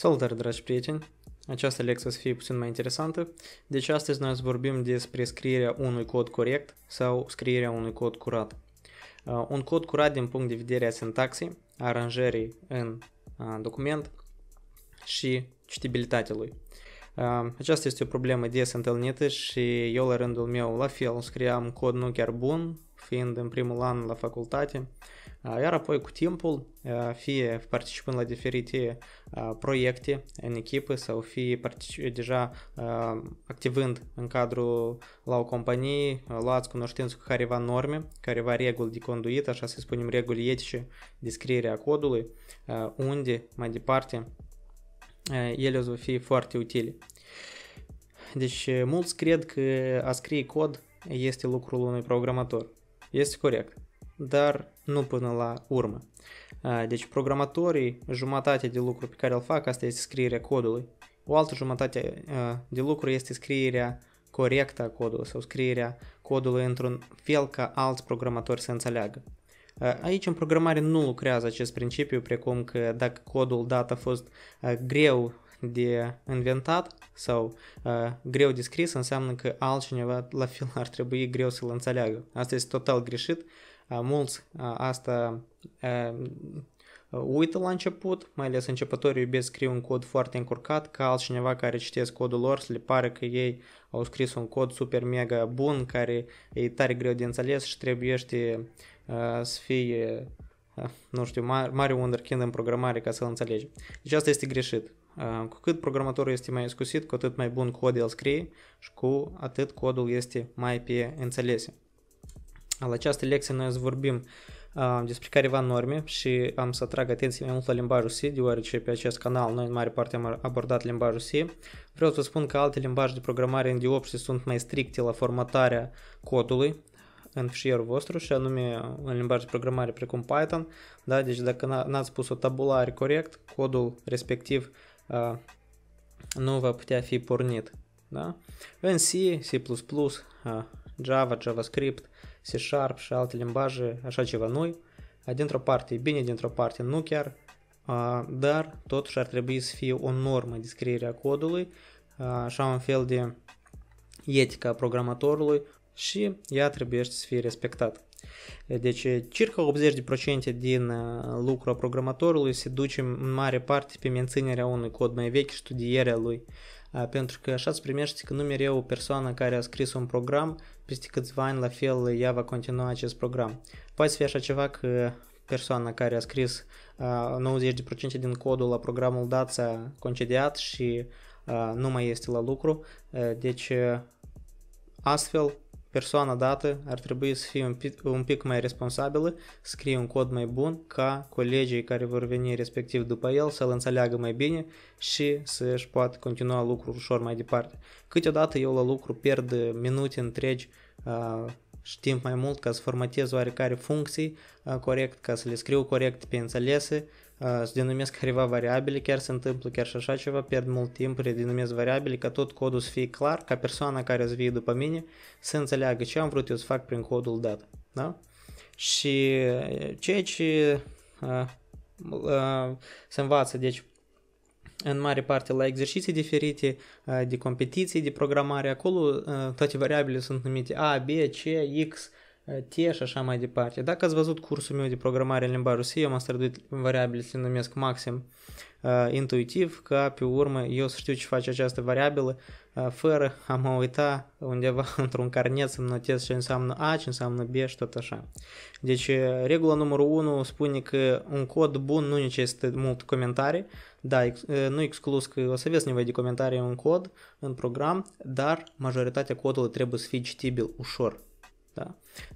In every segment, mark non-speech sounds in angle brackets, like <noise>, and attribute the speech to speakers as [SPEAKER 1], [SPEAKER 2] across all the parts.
[SPEAKER 1] Salutare, dragi prieteni! Această lecție o să fie puțin mai interesantă. Deci astăzi noi să vorbim despre scrierea unui cod corect sau scrierea unui cod curat. Uh, un cod curat din punct de vedere a sintaxei, aranjării în uh, document și citibilitatea lui. Uh, aceasta este o problemă des întâlnită și eu la rândul meu la fel scriam cod nu chiar bun, fiind în primul an la facultate. Uh, iar apoi cu timpul, fie participând la diferite proiecte în echipă sau fie deja activând în cadrul la o companie, luați cunoștință cu careva norme, careva reguli de conduit, așa să spunem reguli etice, descrierea codului, unde mai departe ele o să fie foarte utile. Deci mulți cred că a scrie cod este lucrul unui programator. Este corect. Dar nu până la urmă. Deci programatorii, jumătate de lucru pe care îl fac, asta este scrierea codului. O altă jumătate de lucru este scrierea corectă a codului sau scrierea codului într-un fel ca alți programatori să înțeleagă. Aici în programare nu lucrează acest principiu, precum că dacă codul dat a fost greu de inventat sau uh, greu de scris înseamnă că altcineva la fel ar trebui greu să-l înțeleagă. Asta este total greșit mulți asta uită la început, mai ales începătorii iubesc scriu un cod foarte încurcat, ca altcineva care citesc codul lor să le pare că ei au scris un cod super mega bun, care e tare greu de înțeles și trebuiește să fie, nu știu, mare, wonderkind în programare ca să-l înțelegi. Deci asta este greșit. cu cât programatorul este mai scusit, cu atât mai bun cod el scrie și cu atât codul este mai pe înțelese. La această lecție noi să vorbim uh, despre careva norme și am să atrag atenție mai mult la limbajul C, deoarece pe acest canal noi în mare parte am abordat limbajul C. Vreau să spun că alte limbaje de programare în diopsie sunt mai stricte la formatarea codului în fișierul vostru și anume în limbaj de programare precum Python. Da? Deci dacă n-ați pus o tabulare corect, codul respectiv uh, nu va putea fi pornit. Da? În C, C++, uh, Java, JavaScript, C-Sharp și alte limbaje, așa ceva noi, dintr-o parte e bine, dintr-o parte nu chiar, dar totuși ar trebui să fie o normă a codului, așa un fel de etica programatorului și ea trebuie să fie respectat. Deci, circa 80% din lucrul programatorului se duce în mare parte pe menținerea unui cod mai vechi și studierea lui pentru că așa îți primești că nu mereu persoana care a scris un program, peste câțiva ani la fel ea va continua acest program. Poate să fie așa ceva că persoana care a scris uh, 90% din codul la programul dat s-a concediat și uh, nu mai este la lucru, uh, deci astfel persoana dată ar trebui să fie un pic, un pic mai responsabilă, scrie un cod mai bun ca colegii care vor veni respectiv după el să-l înțeleagă mai bine și să-și poată continua lucrul ușor mai departe. Câteodată eu la lucru pierd minute întregi uh, și timp mai mult ca să formatez oarecare funcții corect, ca să le scriu corect pe înțelese să denumesc careva variabile, chiar se întâmplă chiar și așa ceva, pierd mult timp, redenumesc variabile, ca tot codul să fie clar, ca persoana care îți vie după mine să înțeleagă ce am vrut eu să fac prin codul dat. Da? Și ceea ce uh, uh, se învață, deci în mare parte la exerciții diferite, uh, de competiții, de programare, acolo toate variabile sunt numite A, B, C, X, T și așa mai departe. Dacă ați văzut cursul meu de programare în limba rusă, eu m-am străduit în variabile să le numesc maxim uh, intuitiv, ca pe urmă eu să știu ce face această variabilă, uh, fără a mă uita undeva într-un carnet să-mi notez ce înseamnă A, ce înseamnă B și tot așa. Deci, regula numărul 1 spune că un cod bun nu necesită mult comentarii, da, nu exclus că o să aveți nevoie de comentarii în cod, în program, dar majoritatea codului trebuie să fie citibil ușor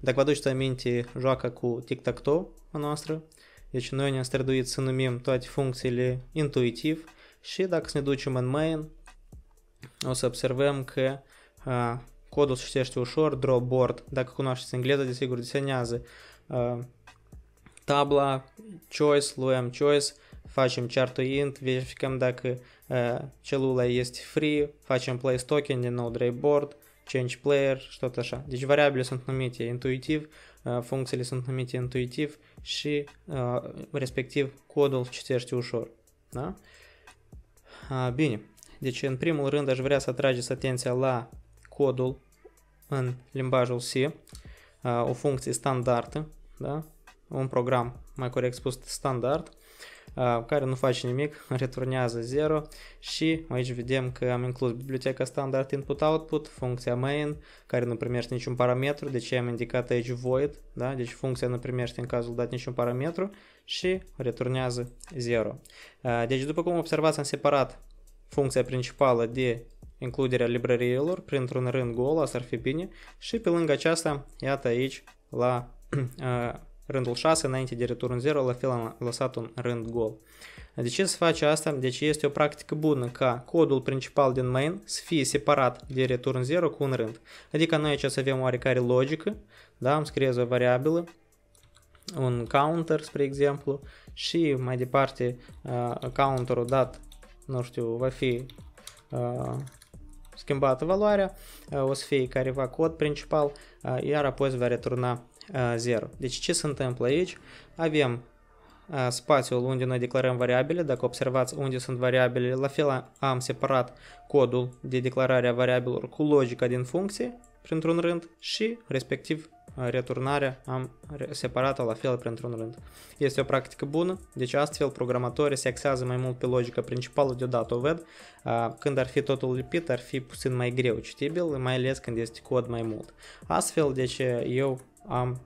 [SPEAKER 1] Дagvaduci aminte, joacă cu tic-tac-toe a noastră, deci noi ne-am străduit să numim toate funcțiile intuitiv și dacă să ne ducem în main, o să observăm că uh, codul suștește ușor, draw board, dacă cunoașteți engleză, desigur, desenează uh, tabla, choice, luăm choice, facem chartul int, verificăm dacă uh, celula este free, facem place token din nou drawboard, change player și tot așa. Deci variabile sunt numite intuitiv, uh, funcțiile sunt numite intuitiv și uh, respectiv codul citește ușor. Da? Uh, bine, deci în primul rând aș vrea să atrageți atenția la codul în limbajul C, o funcție standardă, da? un program, mai corect spus, standard, care nu face nimic, <laughs> returnează 0 și aici vedem că am inclus biblioteca standard input-output, funcția main, care nu primește niciun parametru, de ce am indicat aici void, da? deci funcția nu primește în cazul dat niciun parametru și returnează 0. Deci după cum observați am separat funcția principală de includerea librăriilor printr-un rând gol, asta ar fi bine, și pe lângă aceasta, iată aici, la <clears throat> rândul 6 înainte de returul 0, la fel am lăsat un rând gol. De ce se face asta? Deci este o practică bună ca codul principal din main să fie separat de return 0 cu un rând. Adică noi aici să avem oarecare logică, da? am scris o variabilă, un counter, spre exemplu, și mai departe uh, counterul dat, nu știu, va fi uh, schimbată valoarea, uh, o să fie careva cod principal, uh, iar apoi se va returna 0. Deci ce se întâmplă aici? Avem spațiul unde noi declarăm variabile. Dacă observați unde sunt variabile, la fel am separat codul de declarare a variabilor cu logica din funcție, printr-un rând, și respectiv returnarea am separat-o la fel printr-un rând. Este o practică bună, deci astfel programatorii se axează mai mult pe logica principală deodată o ved, când ar fi totul lipit ar fi puțin mai greu citibil, mai ales când este cod mai mult. Astfel, deci eu am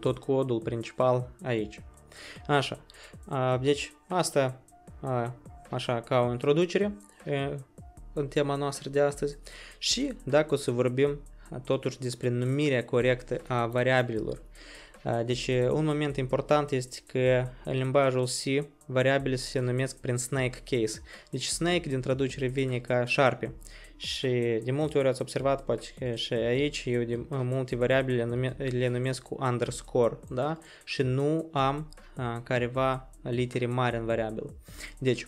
[SPEAKER 1] tot codul principal aici. Așa, deci asta așa ca o introducere în tema noastră de astăzi și dacă o să vorbim totuși despre numirea corectă a variabilelor. Deci un moment important este că în limbajul C variabile se numesc prin snake case. Deci snake din traducere vine ca șarpe. Și de multe ori ați observat, poate și aici, eu de multe variabile nume, le numesc cu underscore, da? Și nu am a, careva litere mari în variabil. Deci,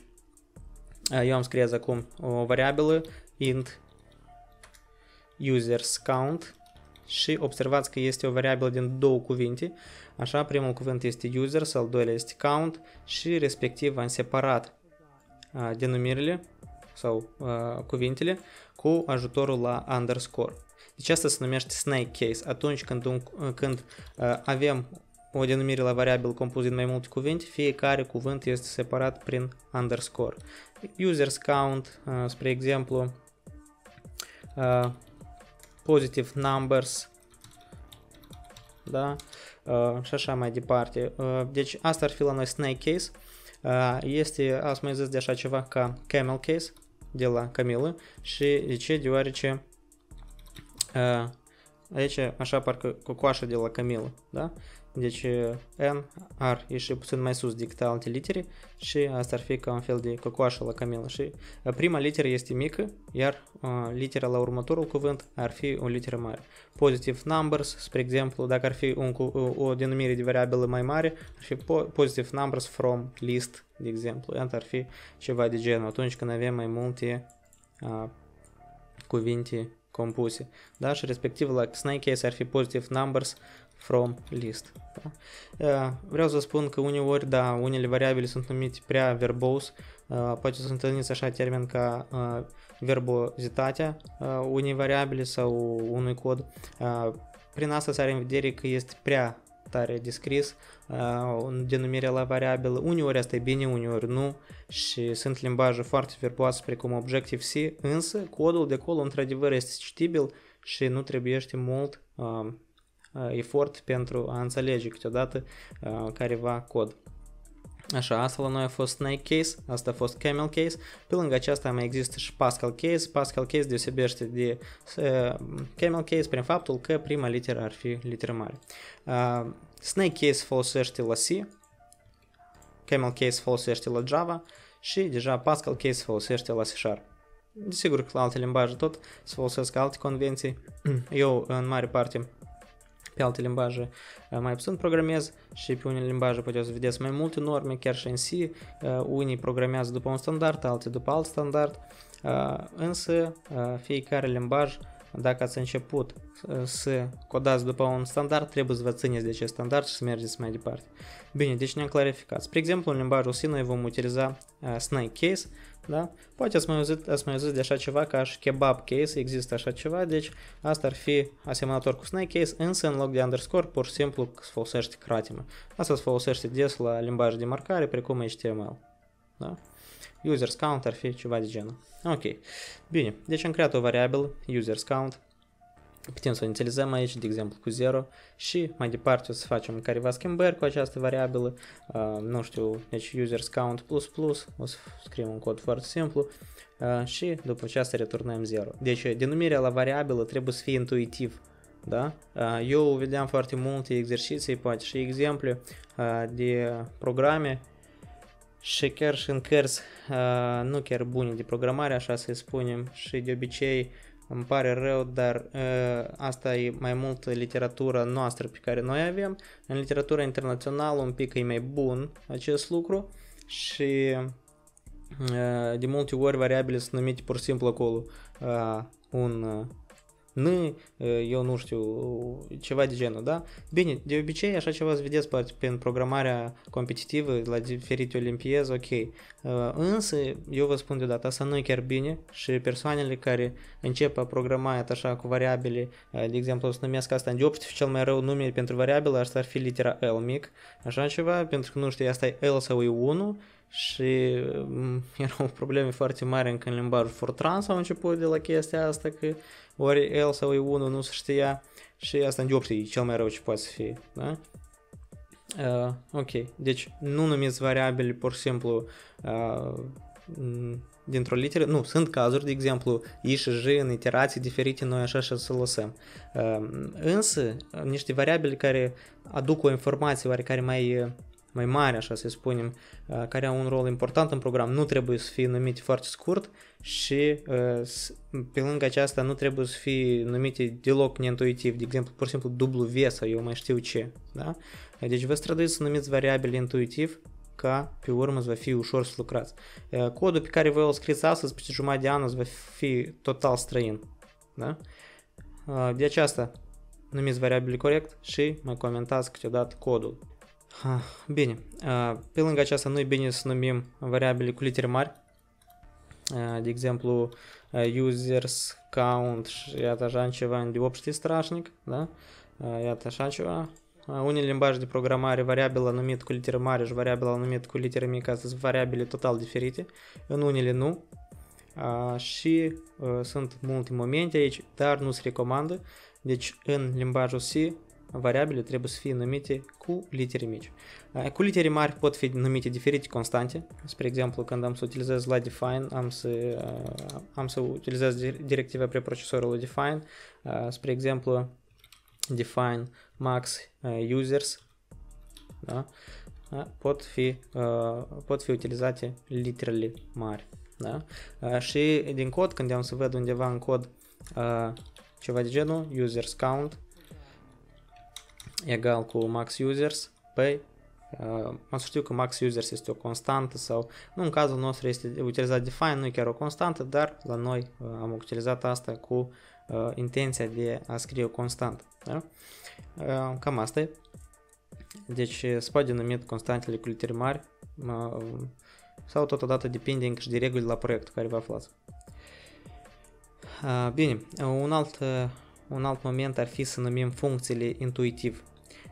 [SPEAKER 1] eu am scris acum o variabilă int users count și observați că este o variabilă din două cuvinte, așa primul cuvânt este users, al doilea este count și respectiv am separat uh, denumirile sau uh, cuvintele cu ajutorul la underscore. Deci asta se numește snake case. Atunci când, un, când uh, avem o denumire la variabil compus din mai multe cuvinte, fiecare cuvânt este separat prin underscore. Users count, uh, spre exemplu, uh, positive numbers, da? Uh, și așa mai departe. Uh, deci asta ar fi la noi snake case. Uh, este, ați mai zis de așa ceva ca camel case de la Camila și de ce? Deoarece uh, aici așa parcă cocoașă de la Camila, da? Deci uh, N ar și puțin mai sus decât alte litere și asta ar fi ca un fel de cocoașă la camelă. Și uh, prima literă este mică, iar uh, litera la următorul cuvânt ar fi o literă mare. Positive numbers, spre exemplu, dacă ar fi un, o denumire de variabilă mai mare, ar fi positive numbers from list, de exemplu. Asta ar fi ceva de genul atunci când avem mai multe uh, cuvinte compuse. Da? Și respectiv la like, Snake Case ar fi positive numbers from list. Da? Э, Vreau să spun că uneori, da, unele variabile sunt numite prea verbose, э, poate să întâlniți așa termen ca э, verbozitatea unei variabile sau unui cod. Prin asta se are în vedere că este prea tare descris denumirea la variabilă. Uneori asta e bine, uneori nu și sunt limbaje foarte verboase precum Objective-C, însă codul de acolo într-adevăr este citibil și nu trebuie mult ehm, Uh, efort pentru a înțelege câteodată uh, careva cod. Așa, asta la noi a fost Snake Case, asta a fost Camel Case, pe lângă aceasta mai există și Pascal Case. Pascal Case deosebește de uh, Camel Case prin faptul că prima literă ar fi literă mare. Uh, Snake Case folosește la C, Camel Case folosește la Java și deja Pascal Case folosește la C Sharp. Desigur că la alte limbaje tot se folosesc alte convenții. <clears throat> Eu, în mare parte, pe alte limbaje mai puțin programez și pe unele limbaje puteți să vedeți mai multe norme, chiar și în C, unii programează după un standard, alții după alt standard, însă fiecare limbaj dacă ați început uh, să codați după un standard, trebuie să vă țineți de acest standard și să mergeți mai departe. Bine, deci ne-am clarificat. Spre exemplu, în limbajul C noi vom utiliza uh, snake case, da? Poate ați mai, auzit, ați mai auzit de așa ceva ca și kebab case, există așa ceva, deci asta ar fi asemănător cu snake case, însă în loc de underscore pur și simplu se folosește cratimă. Asta se folosește des la limbaj de marcare, precum HTML. Da? users count ar fi ceva de genul. Ok, bine, deci am creat o variabilă users count, putem să o inițializăm aici, de exemplu, cu 0 și mai departe o să facem careva schimbări cu această variabilă, uh, nu știu, deci users count plus plus, o să scriem un cod foarte simplu uh, și după aceasta returnăm 0. Deci denumirea la variabilă trebuie să fie intuitiv, da? Uh, eu vedeam foarte multe exerciții, poate și exemple uh, de programe și chiar și în cărți uh, nu chiar bune de programare, așa să spunem, și de obicei îmi pare rău, dar uh, asta e mai mult literatura noastră pe care noi avem. În literatura internațională un pic e mai bun acest lucru și uh, de multe ori variabile sunt numite pur și simplu acolo uh, un uh, nu, eu nu știu, ceva de genul, da? Bine, de obicei așa ceva se vedeți prin programarea competitivă la diferite olimpiezi, ok. Însă, eu vă spun deodată, asta nu e chiar bine și persoanele care încep programarea, programa așa cu variabile, de exemplu, să numesc asta în dioptri, cel mai rău nume pentru variabilă, asta ar fi litera L mic, așa ceva, pentru că nu știu, asta e L sau e 1, și mm, <laughs> erau probleme foarte mari încă în limbajul Fortran sau început de la chestia asta că ori el sau e unul nu se știa și asta în dioptrie e cel mai rău ce poate să fie, da? Uh, ok, deci nu numiți variabile pur și simplu uh, dintr-o literă, nu, sunt cazuri, de exemplu, I și J în iterații diferite, noi așa și să lăsăm. Uh, însă, niște variabile care aduc o informație care mai mai mari, așa să spunem, uh, care au un rol important în program, nu trebuie să fie numite foarte scurt și uh, pe lângă aceasta nu trebuie să fie numite deloc neintuitiv, de exemplu, pur și simplu W sau eu mai știu ce. Da? Deci vă străduiți să numiți variabile intuitiv ca pe urmă îți va fi ușor să lucrați. Uh, codul pe care voi îl scrieți astăzi, peste jumătate de an, îți va fi total străin. Da? De aceasta, numiți variabile corect și mai comentați câteodată codul. Bine, pe lângă aceasta noi bine să numim variabile cu litere mari, de exemplu users count și iată așa ceva de 8 strașnic, da? Iată așa ceva. Unele limbaj de programare, variabilă numit cu litere mari, și variabilă numit cu litere mică, sunt variabile total diferite, э, în э, unele nu. și sunt multe momente aici, dar nu se recomandă. Deci în limbajul C variabile trebuie să fie numite cu litere mici. Cu litere mari pot fi numite diferite constante. Spre exemplu, când am să utilizez la define, am să, am să utilizez directiva preprocesorului define. Spre exemplu, define max users. Da? Pot fi, pot fi utilizate literele mari. Da? Și din cod, când am să văd undeva în cod ceva de genul users count egal cu max users pe păi, Uh, am știu că max users este o constantă sau, nu în cazul nostru este utilizat define, nu e chiar o constantă, dar la noi uh, am utilizat asta cu uh, intenția de a scrie o constantă. Da? Uh, cam asta e. Deci uh, se poate denumit constantele cu litere mari uh, sau totodată depinde încă și de reguli la proiectul care vă aflați. Uh, bine, un alt uh, un alt moment ar fi să numim funcțiile intuitiv.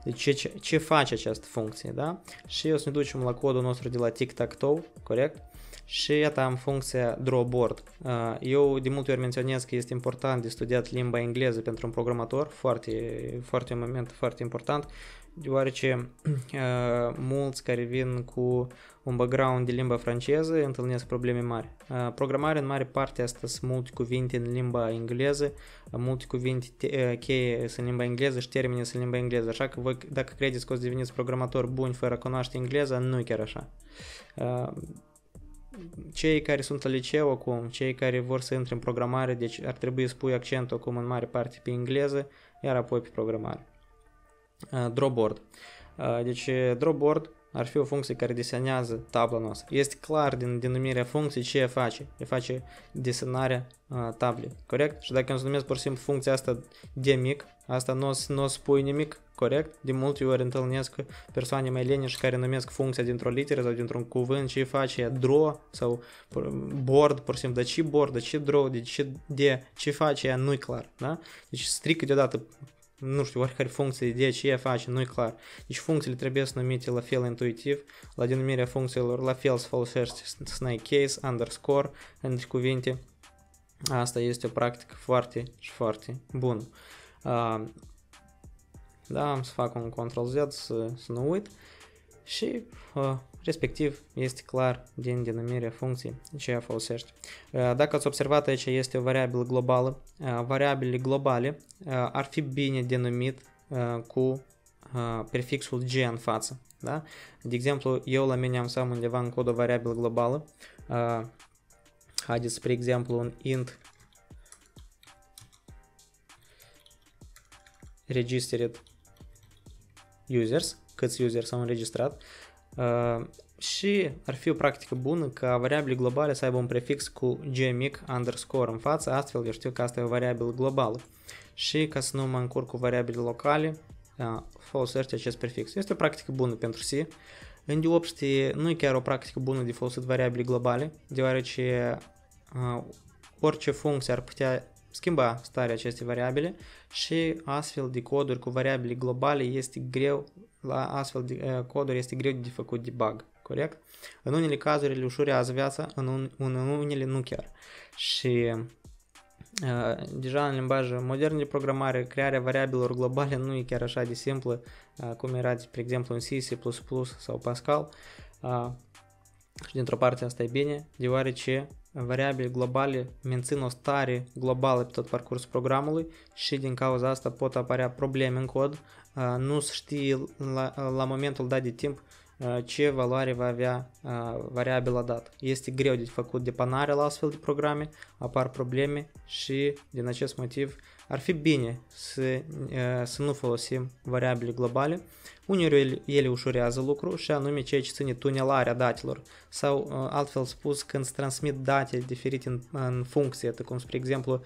[SPEAKER 1] Deci ce, ce, ce face această funcție, da? Și o să ne ducem la codul nostru de la tic-tac-toe, corect? Și iată am funcția drawboard. Eu de multe ori menționez că este important de studiat limba engleză pentru un programator, foarte, foarte un moment foarte important deoarece <clears throat> uh, mulți care vin cu un background de limba franceză întâlnesc probleme mari. Uh, programarea în mare parte asta sunt multe cuvinte în limba engleză, uh, multe cuvinte te- uh, cheie sunt în limba engleză și termeni sunt în limba engleză, așa că voi dacă credeți că o să deveniți programator bun fără a cunoaște engleza, nu e chiar așa. Uh, cei care sunt la liceu acum, cei care vor să intre în programare, deci ar trebui să pui accentul acum în mare parte pe engleză, iar apoi pe programare. Uh, drawboard. Uh, deci drawboard ar fi o funcție care desenează tabla noastră. Este clar din denumirea funcției ce face. E face desenarea uh, tablei, corect? Și dacă eu îți numesc pur și simplu funcția asta de mic, asta nu o spui nimic, corect? De multe ori întâlnesc persoane mai leneși care numesc funcția dintr-o literă sau dintr-un cuvânt, ce face e draw sau board, pur și simplu, dar ce board, dar ce draw, de ce de, ce face ea nu-i clar, da? Deci strică deodată nu știu, oricare funcție, de ce face, nu-i clar. Deci funcțiile trebuie să numite la fel intuitiv, la denumirea funcțiilor la fel să folosești snake case, underscore, între cuvinte. Asta este o practică foarte și foarte bună. Da, am să fac un Ctrl Z să, să nu uit. Și uh, respectiv este clar din denumirea funcției ce ea uh, Dacă ați observat aici este o variabilă globală, uh, variabile globale uh, ar fi bine denumit cu prefixul G în față. Da? De exemplu, eu la mine am să am undeva în codul o variabilă globală. Haideți, spre exemplu, un int registered users, câți users au înregistrat. Uh, Uh, și ar fi o practică bună ca variabile globale să aibă un prefix cu gmic underscore în față, astfel eu știu că asta e o variabilă globală. Și ca să nu mă încurc cu variabile locale, uh, da, folosește acest prefix. Este o practică bună pentru C. În D8 nu e chiar o practică bună de folosit variabile globale, deoarece uh, orice funcție ar putea schimba starea acestei variabile și astfel de coduri cu variabile globale este greu, la astfel de uh, coduri este greu de făcut debug, corect? În unele cazuri le ușurează viața, în, un, în unele nu chiar. Și Uh, deja în limbaj modern de programare, crearea variabilor globale nu e chiar așa de simplă uh, cum era, de, spre exemplu, în C, C++ sau Pascal. Uh, și dintr-o parte asta e bine, deoarece variabile globale mențin o stare globală pe tot parcursul programului și din cauza asta pot apărea probleme în cod, nu se știe la, la momentul dat de timp ce valoare va avea variabila dat. Este greu de făcut depanare la astfel de programe, apar probleme și din acest motiv ar fi bine să, să nu folosim variabile globale. Uneori ele ușurează lucru și anume ceea ce ține tunelarea datelor sau altfel spus când se transmit date diferite în, în funcție, cum spre exemplu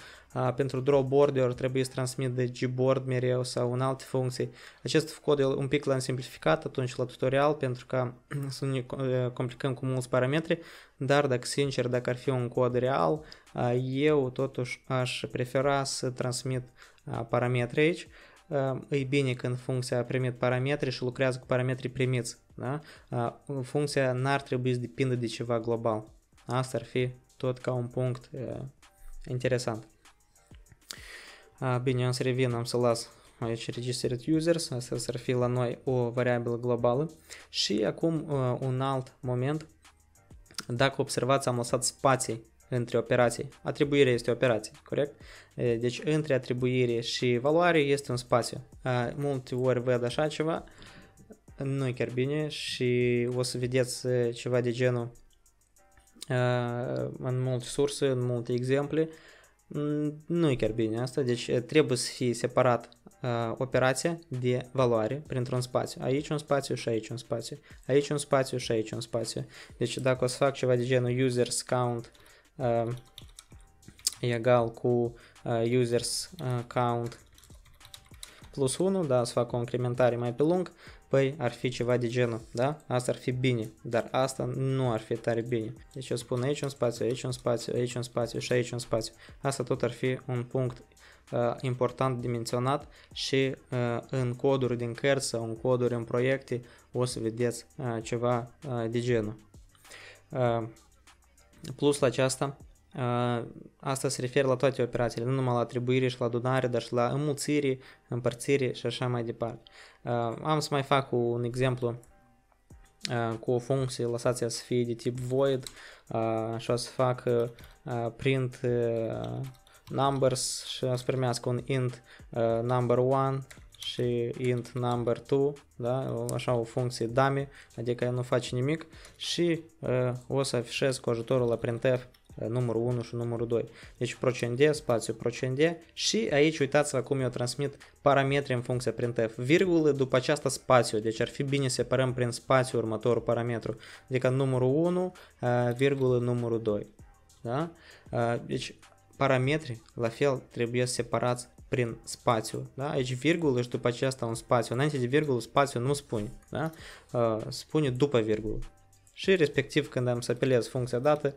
[SPEAKER 1] pentru draw border trebuie să transmit de gboard mereu sau în alte funcții. Acest cod e un pic l-am simplificat atunci la tutorial pentru că să nu ne complicăm cu mulți parametri, dar dacă sincer, dacă ar fi un cod real, eu totuși aș prefera să transmit parametri aici. E bine când funcția a primit parametri și lucrează cu parametrii primiți. Da? Funcția n-ar trebui să depindă de ceva global. Asta ar fi tot ca un punct interesant. Bine, am să revin, am să las aici registered users, asta s-ar fi la noi o variabilă globală. Și acum un alt moment, dacă observați am lăsat spații între operații. Atribuire este operație, corect? Deci între atribuire și valoare este un spațiu. Multe ori văd așa ceva, nu e chiar bine și o să vedeți ceva de genul în multe surse, în multe exemple, nu e chiar bine asta, deci trebuie să fie separat uh, operația de valoare printr-un spațiu. Aici un spațiu și aici un spațiu. Aici un spațiu și aici un spațiu. Deci dacă o să fac ceva de genul users count uh, egal cu uh, users uh, count plus 1, da, să fac o incrementare mai pe lung, uh, Păi ar fi ceva de genul, da? Asta ar fi bine, dar asta nu ar fi tare bine. Deci eu spun aici un spațiu, aici un spațiu, aici un spațiu și aici un spațiu. Asta tot ar fi un punct uh, important dimensionat și uh, în coduri din cărți sau în coduri în proiecte o să vedeți uh, ceva uh, de genul. Uh, plus la aceasta, Asta se referă la toate operațiile, nu numai la atribuire și la adunare, dar și la înmulțire, împărțire și așa mai departe. Am să mai fac un exemplu cu o funcție, lăsați să fie de tip void și o să fac print numbers și o să primească un int number 1 și int number 2, da? așa o funcție dummy, adică nu face nimic și uh, o să afișez cu ajutorul la printf numărul 1 și numărul 2. Deci procent spațiu procent și aici uitați-vă cum eu transmit parametri în funcție printf. Virgulă după aceasta spațiu, deci ar fi bine separăm prin spațiu următorul parametru, adică numărul 1, virgulă numărul 2. Da? Deci parametri la fel trebuie separați prin spațiu. Da? Aici virgulă și după aceasta un spațiu. Înainte de virgulă, spațiu nu spune. Da? Spune după virgulă. și respectiv când am să apelez funcția dată,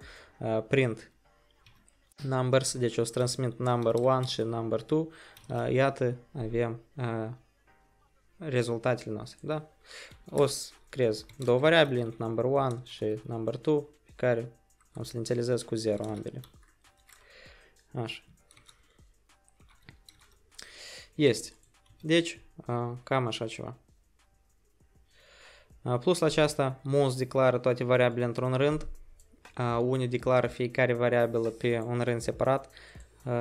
[SPEAKER 1] print numbers, deci o să transmit number 1 și number 2, iată avem rezultatele noastre, da? O să creez două variabile, int number 1 și number 2, pe care am să le inițializez cu 0 ambele. Așa. Este. Deci, cam așa ceva. Plus la aceasta, Mons declară toate variabile într-un rând, unii declară fiecare variabilă pe un rând separat.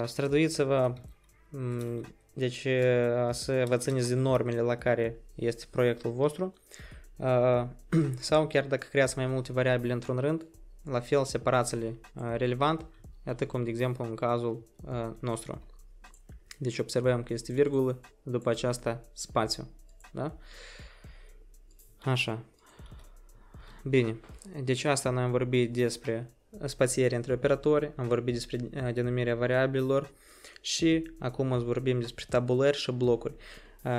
[SPEAKER 1] Străduiți-vă deci să vă țineți de normele la care este proiectul vostru <clears throat> sau chiar dacă creați mai multe variabile într-un rând, la fel separați-le relevant, atât cum de exemplu în cazul nostru. Deci observăm că este virgulă, după aceasta spațiu. Da? Uh, Așa. Bine, deci asta am vorbit despre spațiere între operatori, am vorbit despre eh, denumirea variabilor și acum o să vorbim despre tabulări și blocuri.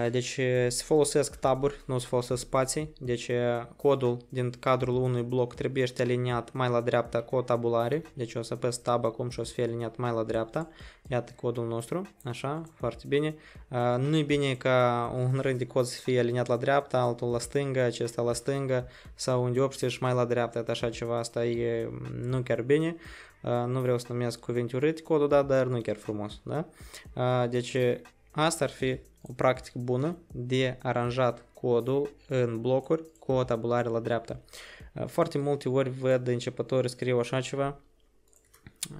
[SPEAKER 1] Deci se folosesc taburi, nu se folosesc spații, deci codul din cadrul unui bloc trebuie să aliniat mai la dreapta cu o tabulare, deci o să apăs tab acum și o să fie aliniat mai la dreapta. Iată codul nostru, așa, foarte bine. nu e bine ca un rând de cod să fie aliniat la dreapta, altul la stânga, acesta la stânga sau unde și mai la dreapta, așa ceva, asta e nu chiar bine. nu vreau să numesc cuvinte urât codul, da, dar nu chiar frumos, da? deci asta ar fi o practică bună de aranjat codul în blocuri cu o tabulare la dreapta. Uh, foarte multe ori văd începători scriu așa ceva,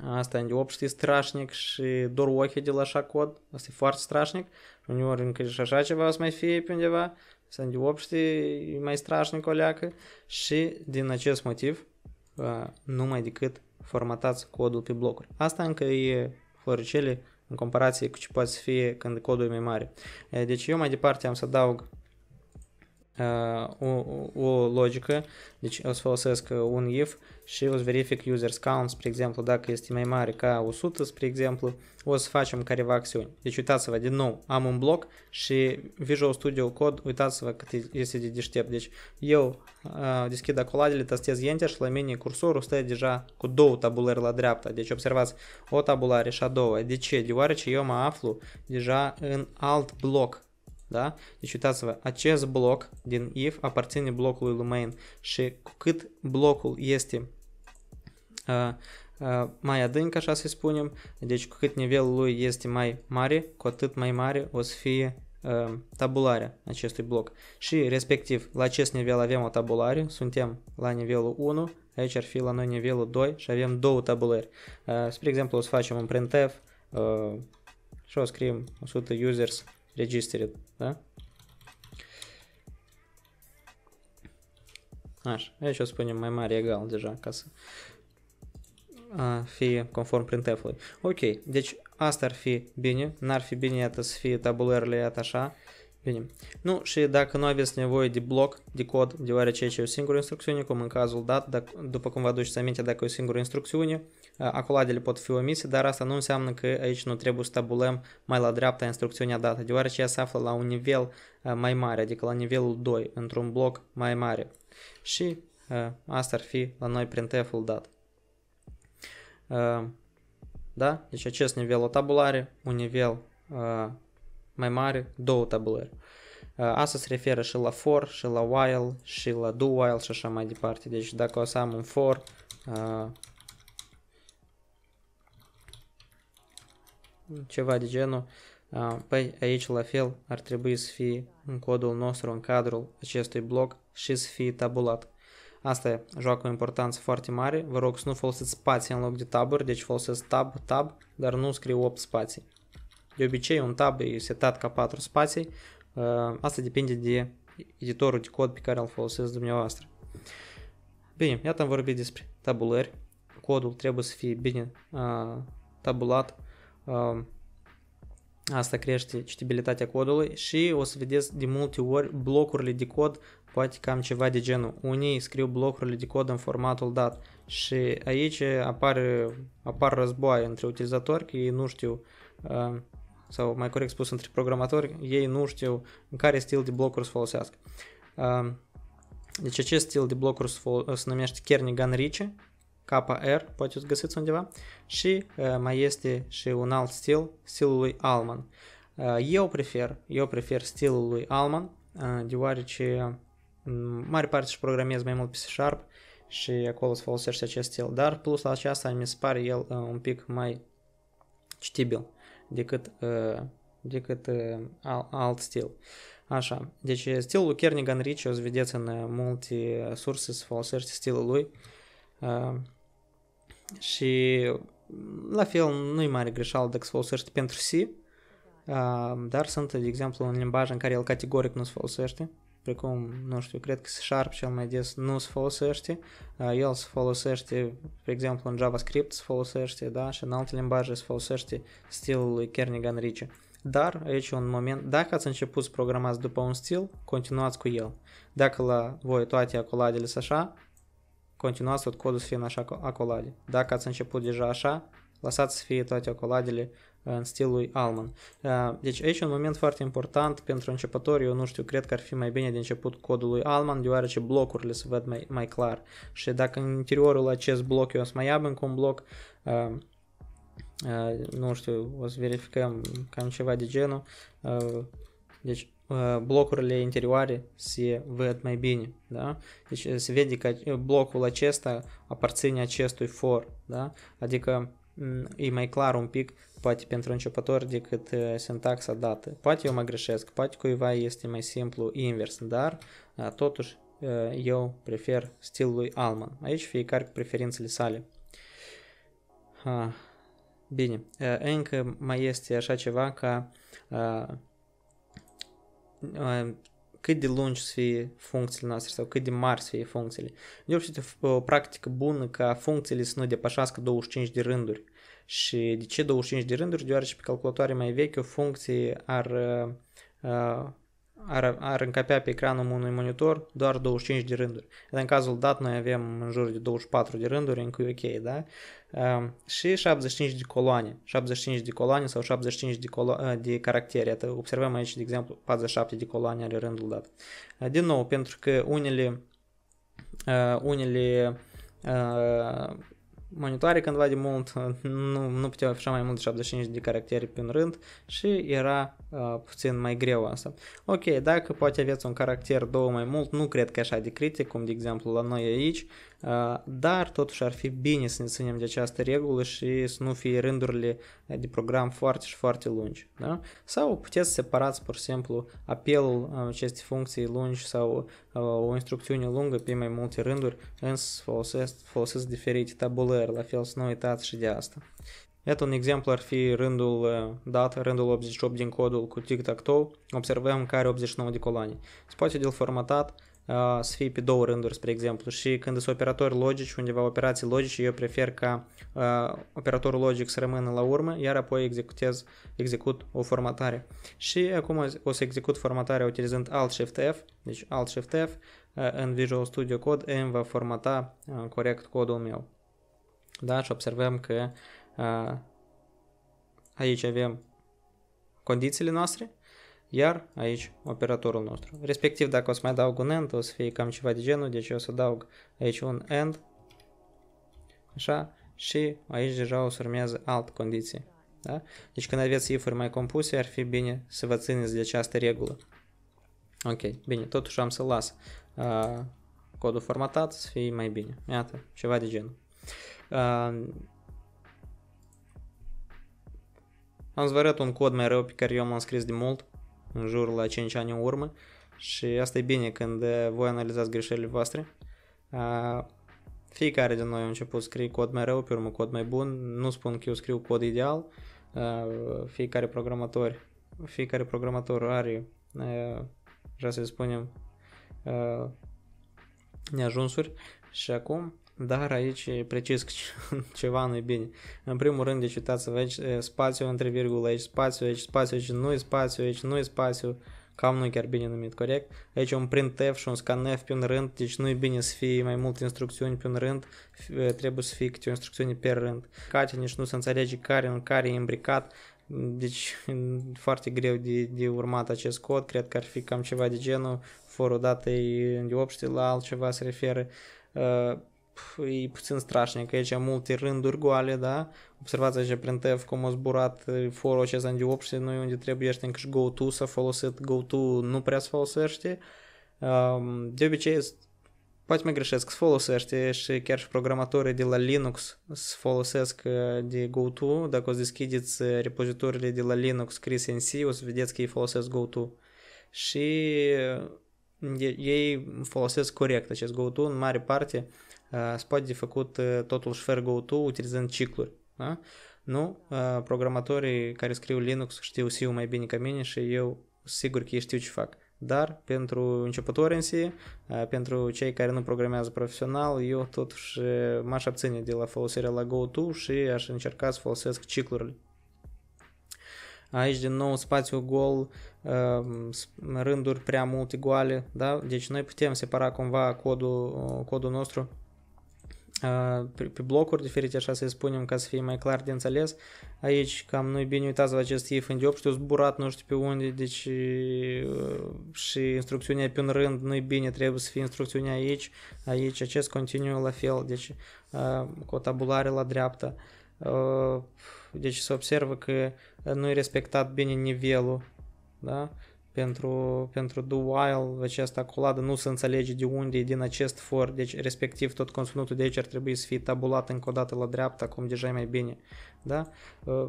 [SPEAKER 1] Asta e obște strașnic și doar ochi de la așa cod. Asta e foarte strașnic. Uneori încă și așa ceva o să mai fie pe undeva. Asta e obște mai strașnic o leacă. Și din acest motiv, uh, numai decât formatați codul pe blocuri. Asta încă e fără cele în comparație cu ce poate să fie când codul e mai mare. Deci eu mai departe am să adaug Uh, o, o logică, deci o să folosesc uh, un if și o să verific users count, spre exemplu, dacă este mai mare ca 100, spre exemplu, o să facem careva acțiuni. Deci uitați-vă, din nou, am un bloc și Visual Studio Code, uitați-vă cât este de deștept. Deci eu uh, deschid acoladele, tastez Enter și la mine cursorul stă deja cu două tabulări la dreapta. Deci observați, o tabulare și a doua. De ce? Deoarece eu mă aflu deja în alt bloc da? Deci uitați-vă, acest bloc din if aparține blocului lui main și cu cât blocul este uh, uh, mai adânc, așa să spunem, deci cu cât nivelul lui este mai mare, cu atât mai mare o să fie tabularea acestui bloc. Și respectiv, la acest nivel avem o tabulare, suntem la nivelul 1, aici ar fi la noi nivelul 2 și avem două tabulări. spre exemplu, o să facem un printf și o scriem 100 users registered, да? Аж, я сейчас понял, memory egal, держа, касса. Фи конформ printf. Окей, deci asta ar fi bine, n-ar fi bine это să fie tabularele atașa. Bine. Nu, și dacă nu aveți nevoie de bloc, de cod, deoarece aici e o singură instrucțiune, cum în cazul dat, dacă, după cum vă aduceți aminte, dacă e o singură instrucțiune, acoladele pot fi omise, dar asta nu înseamnă că aici nu trebuie să tabulăm mai la dreapta instrucțiunea dată, deoarece ea se află la un nivel mai mare, adică la nivelul 2, într-un bloc mai mare. Și asta ar fi la noi printf-ul dat. Da? Deci acest nivel o tabulare, un nivel mai mare, două tabulări. Asta se referă și la for, și la while, și la do while și așa mai departe. Deci dacă o să am un for, ceva de genul, păi aici la fel ar trebui să fie în codul nostru, în cadrul acestui bloc și să fie tabulat. Asta joacă o importanță foarte mare. Vă rog să nu folosiți spații în loc de taburi, deci folosesc tab, tab, dar nu scriu 8 spații. De obicei, un tab e setat ca 4 spații. Asta depinde de editorul de cod pe care îl folosesc dumneavoastră. Bine, iată am vorbit despre tabulări. Codul trebuie să fie bine tabulat Asta crește citibilitatea codului și o să vedeți de multe ori blocurile de cod poate cam ceva de genul. Unii scriu blocurile de cod în formatul dat și aici apar, apar războaie între utilizatori că ei nu știu sau mai corect spus între programatori, ei nu știu în care stil de blocuri să folosească. Deci acest stil de blocuri se numește Kernighan Ricci KR, poate găsiți undeva, și uh, mai este și un alt stil, stilul lui Alman. Uh, eu prefer, eu prefer stilul lui Alman, uh, deoarece mm, mare parte și programez mai mult pe C Sharp și acolo se folosește acest stil, dar plus la aceasta mi se pare el un pic mai citibil decât, decât alt stil. Așa, deci stilul lui Kernigan Ricci, o să vedeți în multe surse, se folosește stilul lui. Și mm, la fel, nu-i mare greșeală dacă se folosește pentru si, dar sunt, de exemplu, un limbaj în care el categoric nu se folosește, precum, nu știu, cred că se Sharp cel mai des nu se folosește, el se folosește, de exemplu, în JavaScript se folosește, da, și în alte limbaje se folosește stilul Kernighan-Ricci. Dar aici e un moment, dacă ați început să programați după un stil, continuați cu el. Dacă la voi toate acoladele sunt așa, continuați tot codul să fie în așa acoladi. Dacă ați început deja așa, lăsați să fie toate acoladele în stilul lui Alman. Uh, deci aici un moment foarte important pentru începători, eu nu știu, cred că ar fi mai bine de început codul lui Alman, deoarece blocurile se văd mai, mai clar. Și dacă în interiorul acest bloc eu o să mai ab încă un bloc, uh, uh, nu știu, o să verificăm cam ceva de genul. Deci blocurile interioare se văd mai bine, da? Deci se vede că blocul acesta aparține acestui for, da? Adică e mai clar un pic, poate pentru începători, decât sintaxa dată. Poate eu mă greșesc, poate cuiva este mai simplu invers, dar totuși eu prefer stilul lui Alman. Aici fiecare cu preferințele sale. Bine, încă mai este așa ceva ca cât de lungi să fie funcțiile noastre sau cât de mari să fie funcțiile. De obicei, o practică bună ca funcțiile să nu depășească 25 de rânduri. Și de ce 25 de rânduri? Deoarece pe calculatoare mai vechi o funcție ar, ar, ar încapea pe ecranul unui monitor doar 25 de rânduri. Dar în cazul dat noi avem în jur de 24 de rânduri, încă e ok, da? și 75 de coloane, 75 de coloane sau 75 de, colo- de caractere. Iată, observăm aici, de exemplu, 47 de coloane are rândul dat. Din nou, pentru că unele, unele monitoare cândva de mult nu, nu puteau afișa mai mult de 75 de caractere pe un rând și era uh, puțin mai greu asta. Ok, dacă poate aveți un caracter două mai mult, nu cred că așa de critic, cum de exemplu la noi aici, dar totuși ar fi bine să ne ținem de această regulă și să nu fie rândurile de program foarte și foarte lungi. Da? Sau puteți separați, pur și simplu, apelul acestei funcții lungi sau o instrucțiune lungă pe mai multe rânduri, însă folosesc, folosesc diferite tabulări, la fel să nu uitați și de asta. Iată un exemplu ar fi rândul dat, rândul 88 din codul cu tic-tac-toe, observăm care 89 de coloane. Spațiul de formatat, Uh, să fie pe două rânduri, spre exemplu. Și când sunt operatori logici, undeva operații logice, eu prefer ca uh, operatorul logic să rămână la urmă, iar apoi executez, execut o formatare. Și acum o să execut formatarea utilizând Alt-Shift-F, deci Alt-Shift-F, uh, în Visual Studio Code îmi va formata uh, corect codul meu. Da? Și observăm că uh, aici avem condițiile noastre iar aici operatorul nostru. Respectiv, dacă o să mai adaug un end, o să fie cam ceva de genul, deci o să adaug aici un end, așa, și aici deja o să urmează alt condiție. Da? Deci când aveți if-uri mai compuse, ar fi bine să vă țineți de această regulă. Ok, bine, totuși am să las uh, codul formatat să fie mai bine. Iată, ceva de genul. Uh, am să vă arăt un cod mai rău pe care eu m-am scris de mult în jur la 5 ani în urmă și asta e bine când eh, voi analizați greșelile voastre. Fiecare din noi a început să scrie cod mai rău, pe urmă cod mai bun, nu spun că eu scriu cod ideal, fiecare programator, fiecare programator are, așa eh, să spunem, neajunsuri și acum, dar aici precis <laughs> ceva nu bine. În primul rând, deci uitați-vă aici, spațiu între virgulă, aici spațiu, aici spațiu, aici nu spațiu, aici nu spațiu, cam nu chiar bine numit corect. Aici un printf și un scanf pe un rând, deci nu e bine să fie mai multe instrucțiuni pe un rând, trebuie să fie câte o instrucțiune pe rând. Cate nici nu se înțelege care în care e imbricat, deci foarte greu de, de urmat acest cod, cred că ar fi cam ceva de genul for dată e de la altceva se referă, uh, e puțin strașnic, că aici multe rânduri goale, da? Observați aici TF cum a zburat uh, forul acesta în diopște, nu noi unde trebuie ești încă și go-to s-a folosit, go-to nu prea se folosește. Um, de obicei poate mă greșesc, se folosește și chiar și programatorii de la Linux se folosesc uh, de GoTo. Dacă o să deschideți repozitorile de la Linux Chris NC, o să vedeți că ei folosesc GoTo. Și ei folosesc corect acest GoTo în mare parte uh, se poate de făcut uh, și fără GoTo utilizând cicluri. Da? Nu, uh, programatorii care scriu Linux știu SIU mai bine ca mine și eu sigur că ei știu ce fac. Dar pentru începători în sine, pentru cei care nu programează profesional, eu totuși m-aș abține de la folosirea la GoTo și aș încerca să folosesc ciclurile. Aici din nou spațiu gol, ehm, rânduri prea multe goale, da? Deci noi putem separa cumva codul, uh, codul nostru uh, pe, blocuri diferite, așa să spunem, ca să fie mai clar de înțeles. Aici cam nu-i bine uitați acest if în diop, știu zburat, nu știu pe unde, deci uh, și instrucțiunea pe un rând nu-i bine, trebuie să fie instrucțiunea aici, aici, acest continuu la fel, deci cu tabulare la dreapta. Deci se observă că uh, nu e respectat bine nivelul, da? Pentru, pentru do while, deci această coladă nu se înțelege de unde e din acest for, deci respectiv tot conținutul de aici ar trebui să fie tabulat încă o dată la dreapta, cum deja e mai bine, da? Uh,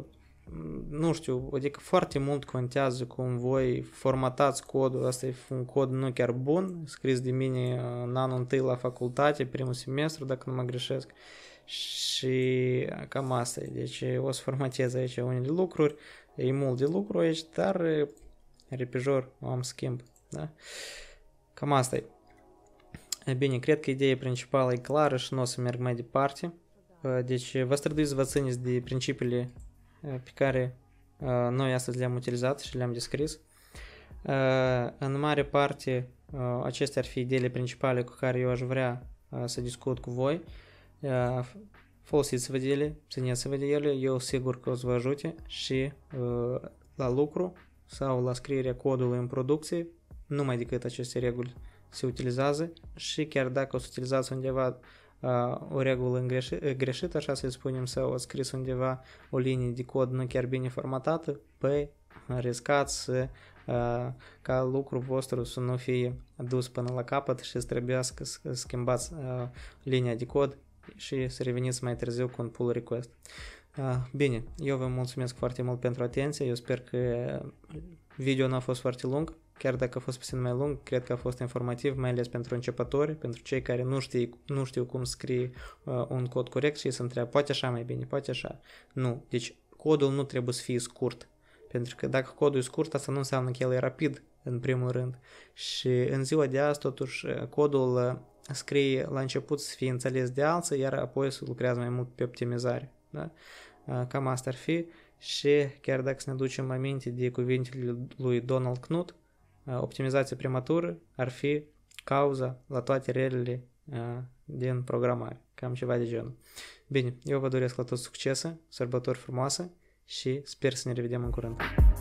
[SPEAKER 1] nu știu, adică foarte mult contează cum voi formatați codul, asta e un cod nu chiar bun, scris de mine uh, în anul întâi la facultate, primul semestru, dacă nu mă greșesc, uh, și cam asta e. Deci o să formatez aici unele lucruri. E mult de lucru aici, dar repijor am schimb. Da? Cam asta e. Bine, cred că ideea principală e clară și nu o să merg mai departe. Deci vă străduiți să vă țineți de principiile pe care noi astăzi le-am utilizat și le-am descris. În mare parte, acestea ar fi ideile principale cu care eu aș vrea să discut cu voi folosiți să vă dele, țineți să de ele, eu sigur că o să vă ajute și la lucru sau la scrierea codului în producție, numai decât aceste reguli se utilizează și chiar dacă o să utilizați undeva o regulă greșită, așa să spunem, sau o scris undeva o linie de cod nu chiar bine formatată, pe riscați să ca lucrul vostru să nu fie dus până la capăt și să trebuiască să schimbați linia de cod și să reveniți mai târziu cu un pull request. Ah, bine, eu vă mulțumesc foarte mult pentru atenție, eu sper că video nu a fost foarte lung, chiar dacă a fost puțin mai lung, cred că a fost informativ, mai ales pentru începători, pentru cei care nu știu, nu știu cum scrie ah, un cod corect și se întreabă, poate așa mai bine, poate așa. Nu, deci codul nu trebuie să fie scurt, pentru că dacă codul e scurt, asta nu înseamnă că el e rapid, în primul rând. Și în ziua de azi, totuși, codul scrie la început să fie înțeles de alții, iar apoi să lucrează mai mult pe optimizare. Da? Uh, cam asta ar fi și chiar dacă să ne ducem aminte de cuvintele lui Donald Knut, uh, optimizația prematură ar fi cauza la toate relele uh, din programare, cam ceva de genul. Bine, eu vă doresc la tot succesă, sărbători frumoase și sper să ne revedem în curând.